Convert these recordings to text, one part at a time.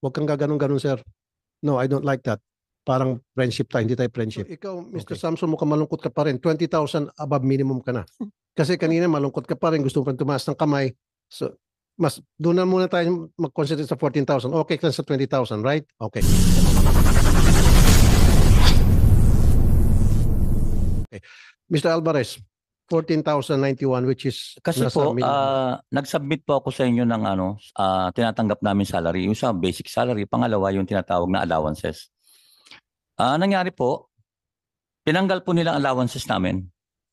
Huwag kang gaganon-ganon, sir. No, I don't like that. Parang friendship tayo, hindi tayo friendship. Ikaw, Mr. Okay. Samson, mukhang malungkot ka pa rin. 20,000 above minimum ka na. Hmm. Kasi kanina malungkot ka pa rin, gusto mo pang tumaas ng kamay. So, mas doon na muna tayo mag-concentrate sa 14,000. Okay ka sa 20,000, right? Okay. okay. Mr. Alvarez, 14,091 which is Kasi nasa po, minimum. Ah, nag-submit po ako sa inyo ng ano, ah, tinatanggap namin salary. Yung sa basic salary, pangalawa yung tinatawag na allowances. Ah, nangyari po, tinanggal po nilang allowances namin.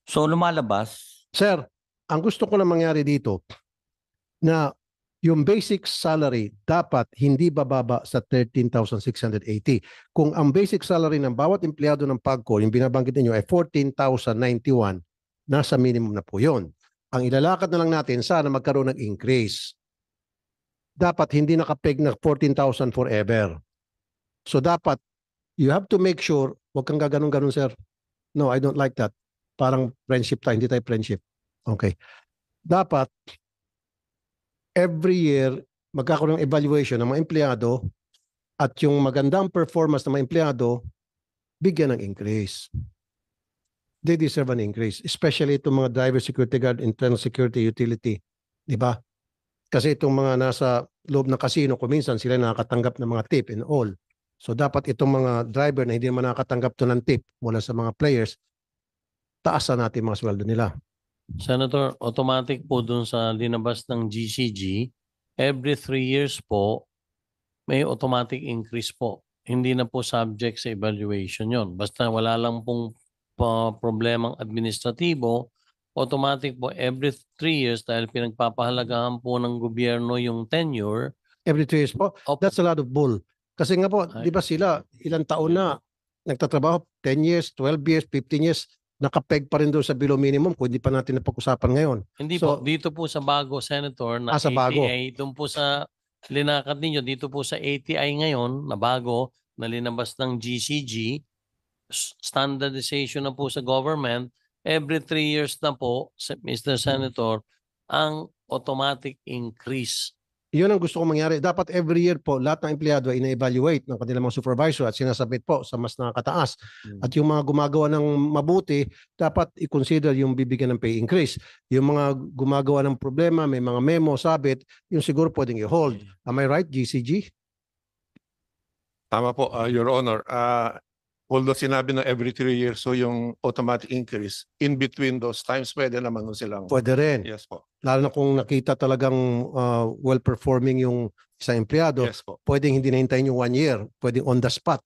So lumalabas, Sir, ang gusto ko lang mangyari dito na yung basic salary dapat hindi bababa sa 13,680. Kung ang basic salary ng bawat empleyado ng PAGCO, yung binabanggit ninyo ay 14,091, nasa minimum na po yon. Ang ilalakad na lang natin, sana magkaroon ng increase. Dapat hindi nakapeg na 14,000 forever. So dapat, you have to make sure, wag kang gaganong-ganon, sir. No, I don't like that. Parang friendship tayo, hindi tayo friendship. Okay. Dapat, every year, magkakaroon ng evaluation ng mga empleyado at yung magandang performance ng mga empleyado, bigyan ng increase they deserve an increase. Especially itong mga driver security guard, internal security, utility. Di ba? Kasi itong mga nasa loob ng casino, kuminsan sila nakakatanggap ng mga tip and all. So dapat itong mga driver na hindi naman nakakatanggap to ng tip mula sa mga players, taasan natin mga sweldo nila. Senator, automatic po dun sa linabas ng GCG, every three years po, may automatic increase po. Hindi na po subject sa evaluation yon Basta wala lang pong uh, problemang administratibo, automatic po every 3 years dahil pinagpapahalagahan po ng gobyerno yung tenure. Every two years po? Opo. That's a lot of bull. Kasi nga po, di ba sila, ilang taon na nagtatrabaho, 10 years, 12 years, 15 years, nakapeg pa rin doon sa below minimum kung hindi pa natin napag-usapan ngayon. Hindi so, po, dito po sa bago, Senator, na ah, sa ATI, doon po sa linakad ninyo, dito po sa ATI ngayon, na bago, na linabas ng GCG, standardization na po sa government, every three years na po, Mr. Hmm. Senator, ang automatic increase. Yun ang gusto kong mangyari. Dapat every year po, lahat ng empleyado ay ina-evaluate ng kanilang mga supervisor at sinasabit po sa mas nakakataas. Hmm. At yung mga gumagawa ng mabuti, dapat i-consider yung bibigyan ng pay increase. Yung mga gumagawa ng problema, may mga memo, sabit, yung siguro pwedeng i-hold. Hmm. Am I right, GCG? Tama po, uh, Your Honor. Uh, although sinabi na every three years so yung automatic increase, in between those times, pwede naman ho silang. Pwede rin. Yes po. Lalo na kung nakita talagang uh, well-performing yung isang empleyado, Yes po. pwedeng hindi nahintayin yung one year, pwedeng on the spot.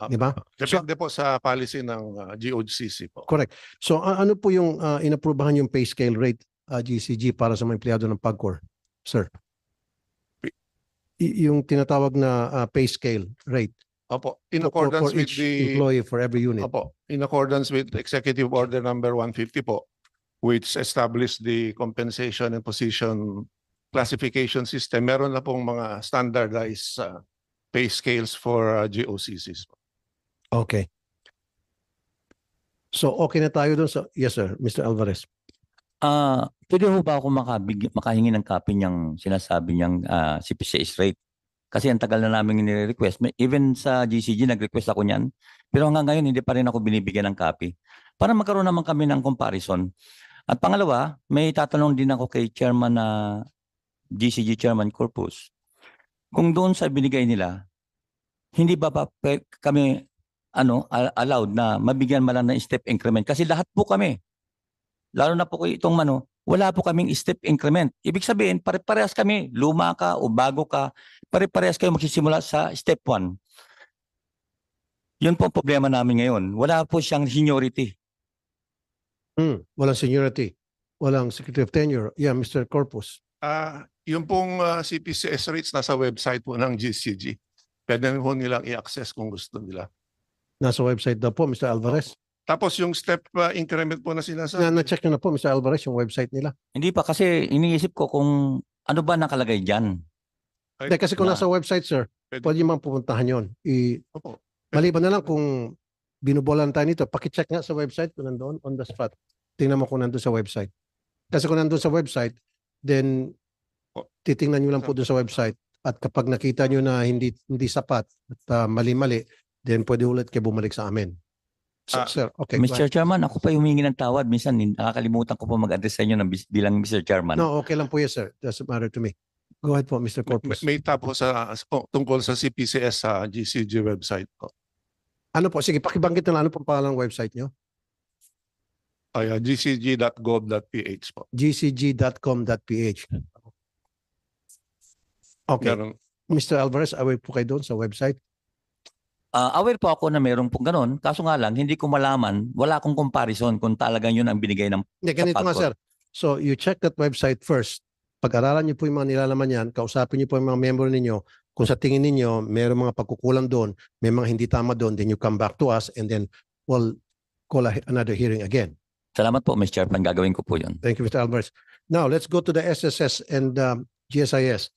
Ah, di ba? Ah, Depende po sa policy ng ah, GOCC po. Correct. So a- ano po yung uh, inaprubahan yung pay scale rate uh, GCG para sa mga empleyado ng Pagcor, sir? Y- yung tinatawag na uh, pay scale rate. Opo, in For- accordance for with the employee for every unit. Opo, in accordance with Executive Order Number 150 po, which established the compensation and position classification system, meron na pong mga standardized uh, pay scales for uh, GOCCs. Okay. So okay na tayo doon sa Yes sir, Mr. Alvarez. Ah, pwede ho ba ako makabig, makahingi ng copy niyang sinasabi niyang ah, CPCS rate? Kasi ang tagal na namin nire-request. Even sa GCG, nag-request ako niyan. Pero hanggang ngayon, hindi pa rin ako binibigyan ng copy. Para magkaroon naman kami ng comparison. At pangalawa, may tatanong din ako kay chairman na ah, GCG chairman Corpus. Kung doon sa binigay nila, hindi ba pa kami ano allowed na mabigyan malang ng step increment kasi lahat po kami lalo na po itong mano wala po kaming step increment ibig sabihin pare-parehas kami luma ka o bago ka pare-parehas kayo magsisimula sa step 1. Yun po ang problema namin ngayon. Wala po siyang seniority. Hmm, walang seniority. Walang Secretary of Tenure. Yeah, Mr. Corpus. Ah, yung pong ah, CPCS rates nasa website po ng GCG. Pwede na po nilang i-access kung gusto nila. Nasa website daw po, Mr. Alvarez. Tapos yung step ah, increment po na sinasabi. Na, na-check na po, Mr. Alvarez, yung website nila. Hindi pa kasi iniisip ko kung ano ba nakalagay dyan. Hindi, kasi kung nasa website, sir, pwede, pwede man pumuntahan yon. I, Opo. Maliban na lang kung binubolan tayo nito, pakicheck nga sa website kung nandoon on the spot. Tingnan mo kung nandoon sa website. Kasi kung nandoon sa website, then titingnan nyo lang po doon sa website. At kapag nakita nyo na hindi hindi sapat at uh, mali-mali, then pwede ulit kayo bumalik sa amin. So, Ah, sir, okay. Mr. ahead. Chairman, ako pa humingi ng tawad. Minsan, nakakalimutan ko po mag-address sa inyo ng bilang Mr. Chairman. No, okay lang po yun, sir. Doesn't matter to me. Go ahead po, Mr. Corpus. May, may tab sa, oh, tungkol sa CPCS sa GCG website po. Ano po? Sige, pakibanggit na lang, ano pong pangalan website nyo? Oh, Ay, uh, gcg.gov.ph po. gcg.com.ph. Okay. Meron, Mr. Alvarez, aware po kayo doon sa website? Uh, aware po ako na meron pong ganun. Kaso nga lang, hindi ko malaman, wala akong comparison kung talagang yun ang binigay ng Hindi, ganito nga sir. So you check that website first pag-aralan niyo po yung mga nilalaman niyan, kausapin niyo po yung mga member ninyo. Kung sa tingin ninyo, mayroong mga pagkukulang doon, may mga hindi tama doon, then you come back to us and then we'll call a, another hearing again. Salamat po, Mr. Chairman. Gagawin ko po yun. Thank you, Mr. Alvarez. Now, let's go to the SSS and um, GSIS.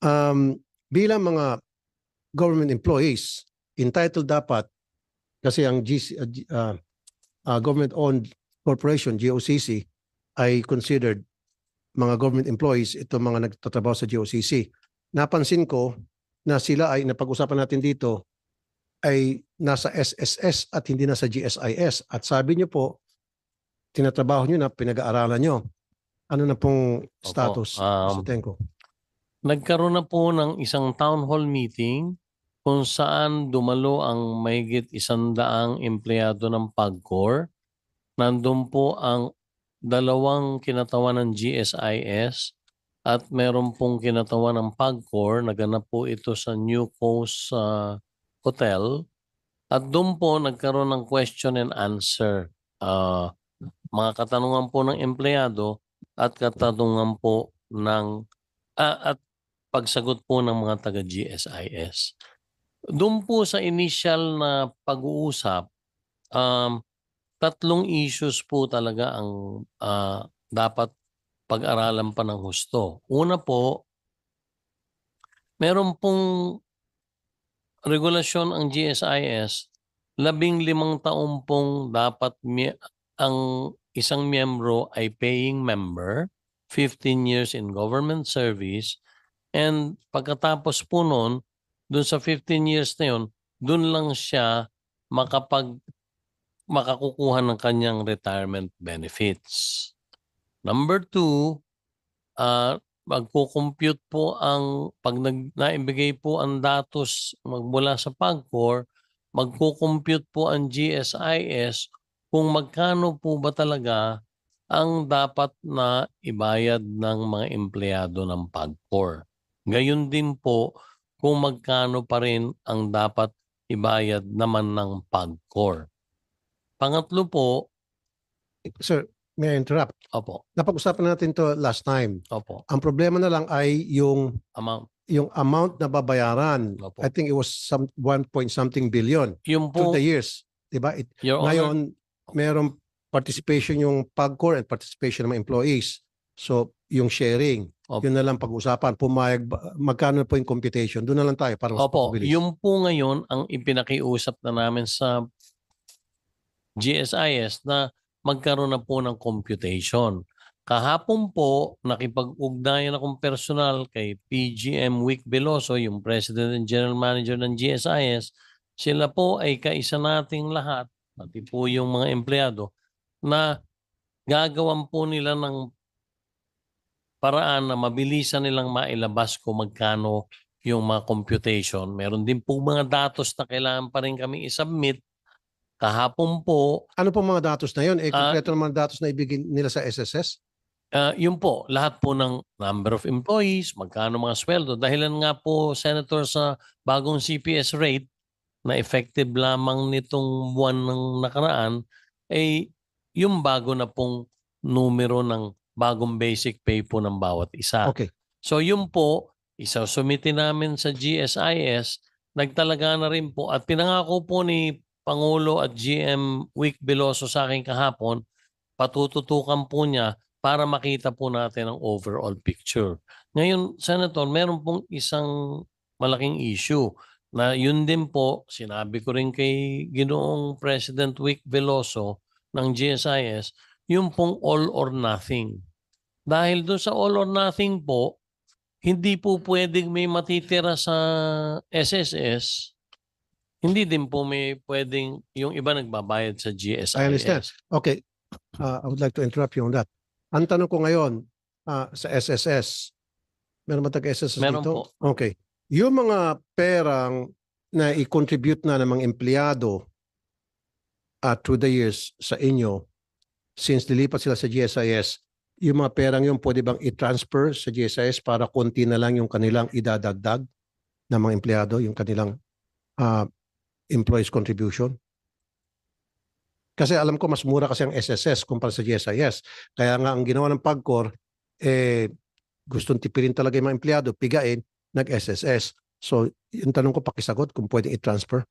Um, bilang mga government employees, entitled dapat, kasi ang GC, uh, uh, uh, government-owned corporation, GOCC, ay considered mga government employees, itong mga nagtatrabaho sa GOCC. Napansin ko na sila ay, napag-usapan natin dito, ay nasa SSS at hindi nasa GSIS. At sabi niyo po, tinatrabaho niyo na pinag-aaralan niyo. Ano na pong status Opo, um, sa Nagkaroon na po ng isang town hall meeting kung saan dumalo ang mahigit isandaang empleyado ng PAGCOR. Nandun po ang dalawang kinatawan ng GSIS at meron pong kinatawan ng PAGCOR. Naganap po ito sa New Coast uh, Hotel. At doon po nagkaroon ng question and answer. Uh, mga katanungan po ng empleyado at katanungan po ng uh, at pagsagot po ng mga taga GSIS. Doon po sa initial na pag-uusap, um, tatlong issues po talaga ang uh, dapat pag-aralan pa ng husto. Una po, meron pong regulasyon ang GSIS, labing limang taon pong dapat ang isang miyembro ay paying member, 15 years in government service, and pagkatapos po noon, dun sa 15 years na yun, dun lang siya makapag makakukuha ng kanyang retirement benefits. Number two, uh, magko-compute po ang pag nag, naibigay po ang datos magmula sa PAGCOR, magko-compute po ang GSIS kung magkano po ba talaga ang dapat na ibayad ng mga empleyado ng PAGCOR. Gayon din po kung magkano pa rin ang dapat ibayad naman ng PAGCOR. Pangatlo po, Sir, may I interrupt? opo, Napag-usapan natin to last time. opo, Ang problema na lang ay yung amount. yung amount na babayaran. Opo. I think it was some 1 point something billion Yun through po, the years. 'Di ba? Ngayon, merong participation yung PAGCOR and participation ng mga employees. So, yung sharing, Opo. yun na lang pag-usapan. Pumayag, magkano po yung computation? Doon na lang tayo para mas opo, mapabilis. yun po ngayon ang ipinakiusap na namin sa GSIS na magkaroon na po ng computation. Kahapon po, nakipag-ugnayan akong personal kay PGM Wick Veloso, yung President and General Manager ng GSIS. Sila po ay kaisa nating lahat, pati po yung mga empleyado, na gagawan po nila ng paraan na mabilisan nilang mailabas kung magkano yung mga computation. Meron din po mga datos na kailangan pa rin kami isubmit Kahapon po, Ano po mga datos na yun? Eh, ah, konkreto kompleto ng mga datos na ibigin nila sa SSS? Uh, ah, yun po, lahat po ng number of employees, magkano mga sweldo. Dahilan nga po, Senator, sa bagong CPS rate na effective lamang nitong buwan ng nakaraan, ay yung bago na pong numero ng bagong basic pay po ng bawat isa. Okay. So yun po, isa isasumitin namin sa GSIS, nagtalaga na rin po at pinangako po ni Pangulo at GM Wick Beloso sa akin kahapon, patututukan po niya para makita po natin ang overall picture. Ngayon, Senator, meron pong isang malaking issue na yun din po, sinabi ko rin kay Ginoong President Wick Veloso ng GSIS, yung pong all or nothing. Dahil doon sa all or nothing po, hindi po pwedeng may matitira sa SSS hindi din po may pwedeng yung iba nagbabayad sa GSIS. I understand. Okay, uh, I would like to interrupt you on that. Ang tanong ko ngayon uh, sa SSS, meron ba taga-SSS Meron dito? po. Okay. Yung mga perang na i-contribute na ng mga empleyado uh, through the years sa inyo, since lilipat sila sa GSIS, yung mga perang yun pwede bang i-transfer sa GSIS para konti na lang yung kanilang idadagdag ng mga empleyado, yung kanilang uh, employees contribution? Kasi alam ko mas mura kasi ang SSS kumpara sa GSIS. Kaya nga ang ginawa ng PAGCOR, eh, gustong tipirin talaga yung mga empleyado, pigain, nag-SSS. So, yung tanong ko pakisagot kung pwede i-transfer.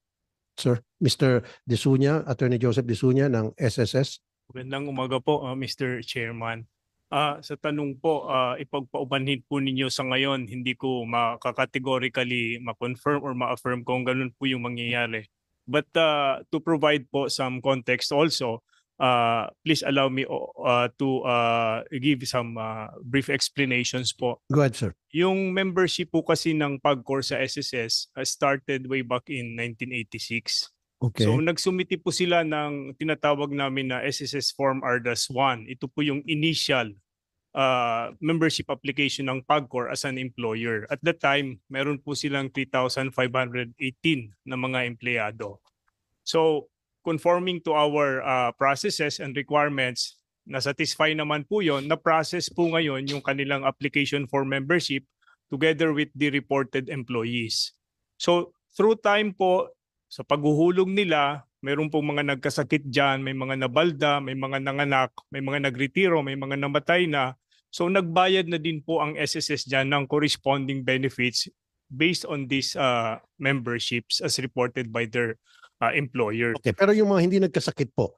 Sir, Mr. Disunya, Attorney Joseph Disunya ng SSS. Magandang umaga po, uh, ah, Mr. Chairman. Uh, sa tanong po, uh, ipagpaumanhin po ninyo sa ngayon, hindi ko makakategorically ma-confirm or ma-affirm kung ganun po yung mangyayari. But uh, to provide po some context also, uh, please allow me uh, to uh, give some uh, brief explanations po. Go ahead, sir. Yung membership po kasi ng PAGCOR sa SSS uh, started way back in 1986. Okay. So nagsumiti po sila ng tinatawag namin na SSS Form RDAS-1. Ito po yung initial uh, membership application ng PAGCOR as an employer. At that time, meron po silang 3,518 na mga empleyado. So conforming to our uh, processes and requirements, na-satisfy naman po yon, na-process po ngayon yung kanilang application for membership together with the reported employees. So through time po, sa paghuhulog nila, meron pong mga nagkasakit dyan, may mga nabalda, may mga nanganak, may mga nagretiro, may mga namatay na. So nagbayad na din po ang SSS dyan ng corresponding benefits based on these uh, ah, memberships as reported by their uh, employer. Okay, pero yung mga hindi nagkasakit po,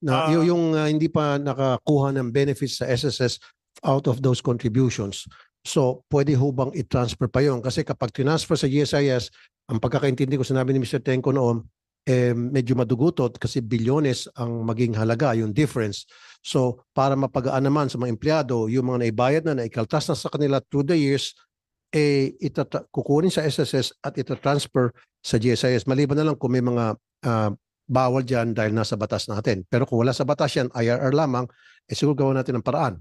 na uh, yung uh, hindi pa nakakuha ng benefits sa SSS out of those contributions, So, pwede ho bang i-transfer pa yon? Kasi kapag tinransfer sa GSIS, ang pagkakaintindi ko sinabi ni Mr. Tenko noon, eh, medyo madugutot kasi bilyones ang maging halaga, yung difference. So, para mapagaan naman sa mga empleyado, yung mga naibayad na, naikaltas na sa kanila through the years, eh, itata- kukunin sa SSS at ita-transfer sa GSIS. Maliban na lang kung may mga uh, bawal dyan dahil nasa batas natin. Pero kung wala sa batas yan, IRR lamang, eh siguro gawa natin ng paraan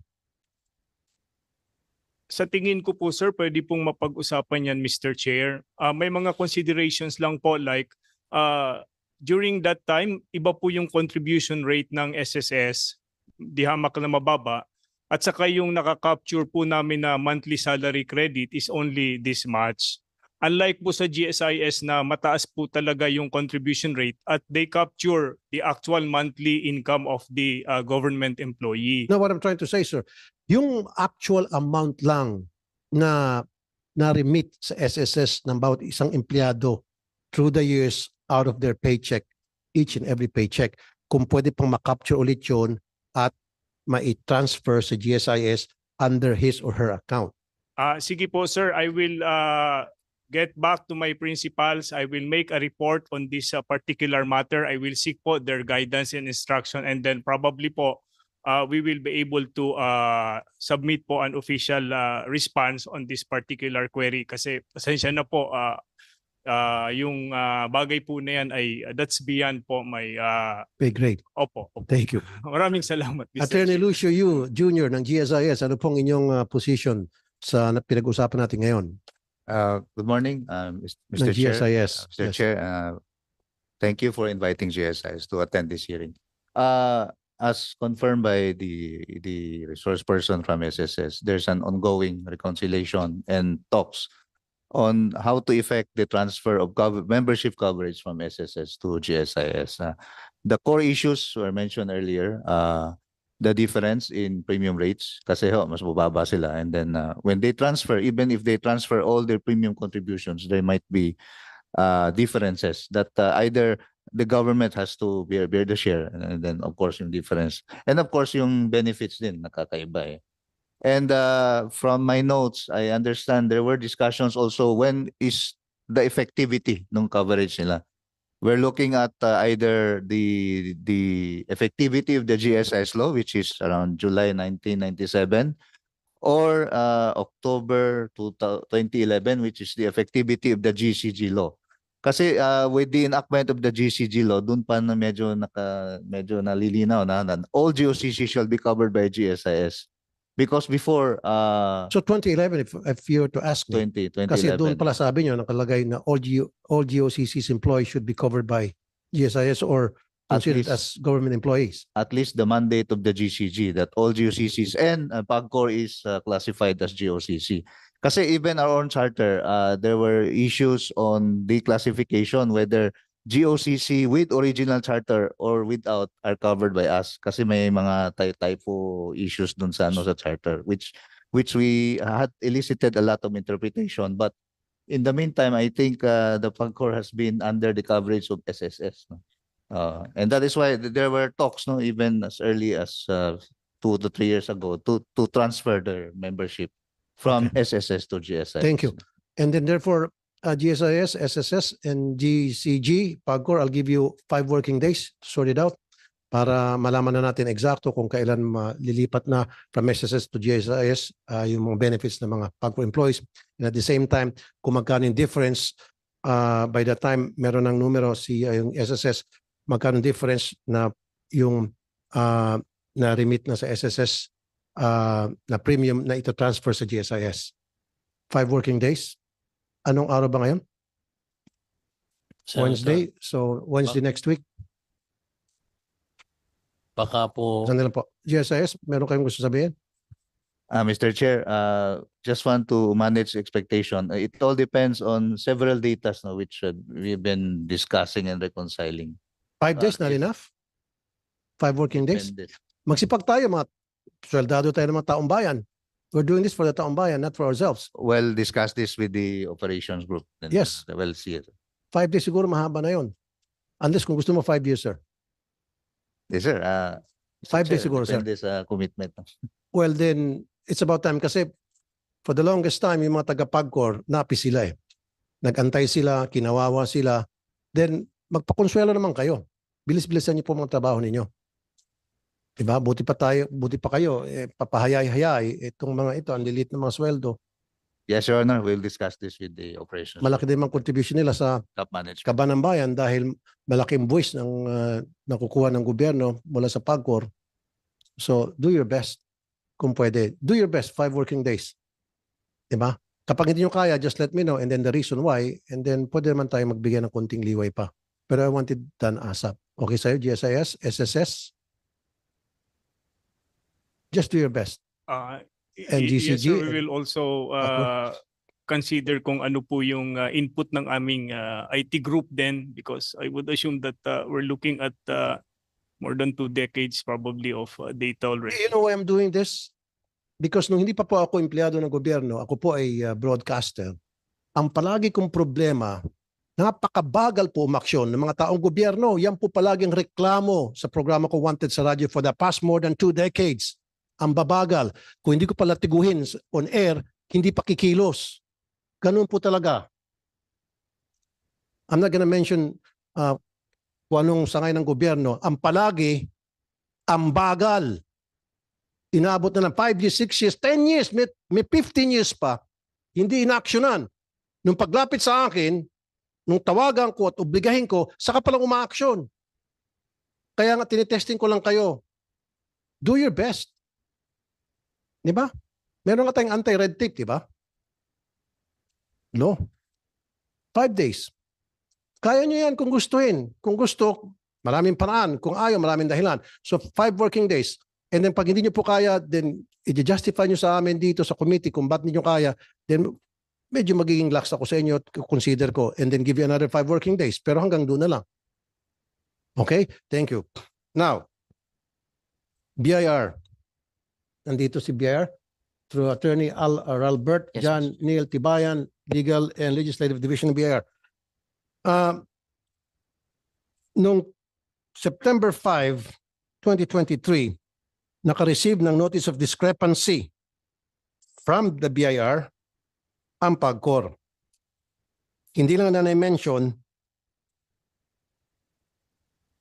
sa tingin ko po sir, pwede pong mapag-usapan yan Mr. Chair. Uh, may mga considerations lang po like uh, during that time, iba po yung contribution rate ng SSS, di hamak na mababa. At saka yung nakaka-capture po namin na monthly salary credit is only this much. Unlike po sa GSIS na mataas po talaga yung contribution rate at they capture the actual monthly income of the uh, government employee. No, what I'm trying to say, sir, yung actual amount lang na na-remit sa SSS ng bawat isang empleyado through the years out of their paycheck, each and every paycheck, kung pwede pang makapture ulit yun at ma-transfer sa GSIS under his or her account. Uh, sige po sir, I will uh, get back to my principals. I will make a report on this uh, particular matter. I will seek po their guidance and instruction and then probably po uh, we will be able to uh, submit po an official uh, response on this particular query kasi pasensya na po uh, uh, yung uh, bagay po na yan ay uh, that's beyond po my uh, okay, great. Opo, opo. Thank you. Maraming salamat. Mr. Attorney Lucio Yu Jr. ng GSIS, ano pong inyong uh, position sa pinag-usapan natin ngayon? Uh, good morning, um, Mr. Chair. GSIS. Uh, Mr. Yes. Chair, uh, thank you for inviting GSIS to attend this hearing. Uh, as confirmed by the the resource person from SSS, there's an ongoing reconciliation and talks on how to effect the transfer of gov membership coverage from SSS to GSIS. Uh, the core issues were mentioned earlier. the difference in premium rates kasi ho, mas bababa sila and then uh, when they transfer even if they transfer all their premium contributions there might be uh, differences that uh, either the government has to bear, bear the share and then of course yung difference and of course yung benefits din nakakaiba eh. and uh, from my notes I understand there were discussions also when is the effectivity ng coverage nila we're looking at uh, either the the effectivity of the GSS law, which is around July 1997, or uh, October 2011, which is the effectivity of the GCG law. Kasi uh, with the enactment of the GCG law, dun pa na medyo, naka, medyo nalilinaw na, all GOCC shall be covered by GSIS. Because before uh, So 2011 if, if you were to ask me, 20, 2011. kasi doon pala sabi niyo nakalagay na all, G- all GOCC's employees should be covered by GSIS or At considered least- as government employees. at least the mandate of the GCG that all GOCCs and uh, PAGCOR is uh, classified as GOCC. Kasi even our own charter, uh, there were issues on declassification whether GOCC with original charter or without are covered by us kasi may mga typo issues dun sa ano sa charter which which we had elicited a lot of interpretation but in the meantime I think uh, the PAGCOR has been under the coverage of SSS no? uh, and that is why there were talks no even as early as uh, two to three years ago to to transfer their membership from okay. SSS to GSI. Thank you. And then therefore, uh, GSIS, SSS, and GCG, PAGCOR, I'll give you five working days to sort it out para malaman na natin eksakto kung kailan malilipat na from SSS to GSIS uh, yung mga benefits ng mga PAGCOR employees. And at the same time, kung magkano yung difference uh, by the time meron ng numero si uh, yung SSS, magkano difference na yung uh, na remit na sa SSS uh, na premium na ito transfer sa GSIS. Five working days Anong araw ba ngayon? Senator, Wednesday? So Wednesday next week? Baka po, Sandali lang po. GSIS, meron kayong gusto sabihin? Uh, Mr. Chair, uh, just want to manage expectation. Uh, it all depends on several datas no, which uh, we've been discussing and reconciling. Five uh, days, not enough? Five working days? And Magsipag tayo mga, sweldado tayo ng mga taong bayan. We're doing this for the taong bayan, not for ourselves. We'll discuss this with the operations group. Then Yes. We'll see it. Five days siguro mahaba na yon. Unless kung gusto mo five years, sir. Yes, sir. Uh, Five days siguro, sir. Depende sa commitment. Well, then, it's about time kasi for the longest time, yung mga taga-PAGCOR, napi sila eh. Nagantay sila, kinawawa sila. Then, magpakonsuelo naman kayo. Bilis-bilisan niyo po mga trabaho ninyo. 'Di ba? Buti pa tayo, buti pa kayo eh, papahayay-hayay itong mga ito, ang liliit ng mga sweldo. Yes, Your Honor, we'll discuss this with the operations. Malaki din ang contribution nila sa top management. kaba ng bayan dahil malaking buwis ng uh, nakukuha ng gobyerno mula sa PAGCOR. So, do your best kung pwede. Do your best, five working days. Di ba? Kapag hindi nyo kaya, just let me know and then the reason why and then pwede naman tayo magbigay ng konting liway pa. Pero I wanted done ASAP. Okay sa'yo, GSIS, SSS? Just do your best. Uh, ah, NGCG. Yes, sir, we will also uh, consider kung ano po yung uh, input ng aming uh, IT group then because I would assume that uh, we're looking at uh, more than two decades probably of uh, data already. You know why I'm doing this? Because nung hindi pa po ako empleyado ng gobyerno, ako po ay uh, broadcaster, ang palagi kong problema, napakabagal po umaksyon ng mga taong gobyerno. Yan po palaging reklamo sa programa ko Wanted sa radyo for the past more than two decades ang babagal. Kung hindi ko pala tiguhin on air, hindi pa kikilos. Ganun po talaga. I'm not gonna mention uh, kung anong sangay ng gobyerno. Ang palagi, ang bagal. Inabot na ng 5 years, 6 years, 10 years, may, may 15 years pa. Hindi inaaksyonan. Nung paglapit sa akin, nung tawagan ko at obligahin ko, saka palang umaaksyon. Kaya nga tinitesting ko lang kayo. Do your best. Di ba? Meron nga tayong anti-red tape, di ba? No. Five days. Kaya nyo yan kung gustuin. Kung gusto, maraming paraan. Kung ayaw, maraming dahilan. So five working days. And then pag hindi nyo po kaya, then i-justify nyo sa amin dito sa committee kung ba't ninyo kaya. Then medyo magiging lax ako sa inyo at consider ko. And then give you another five working days. Pero hanggang doon na lang. Okay? Thank you. Now, BIR nandito si BIR, through Attorney Al Albert Yes, John Neil Tibayan, Legal and Legislative Division ng BIR. Um, nung September 5, 2023, naka-receive ng notice of discrepancy from the BIR ang pagkor. Hindi lang na na-mention,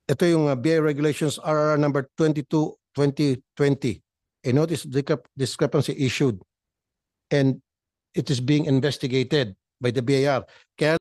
ito yung uh, BIR Regulations RR number 22, 2020 a notice discrepancy issued and it is being investigated by the BAR.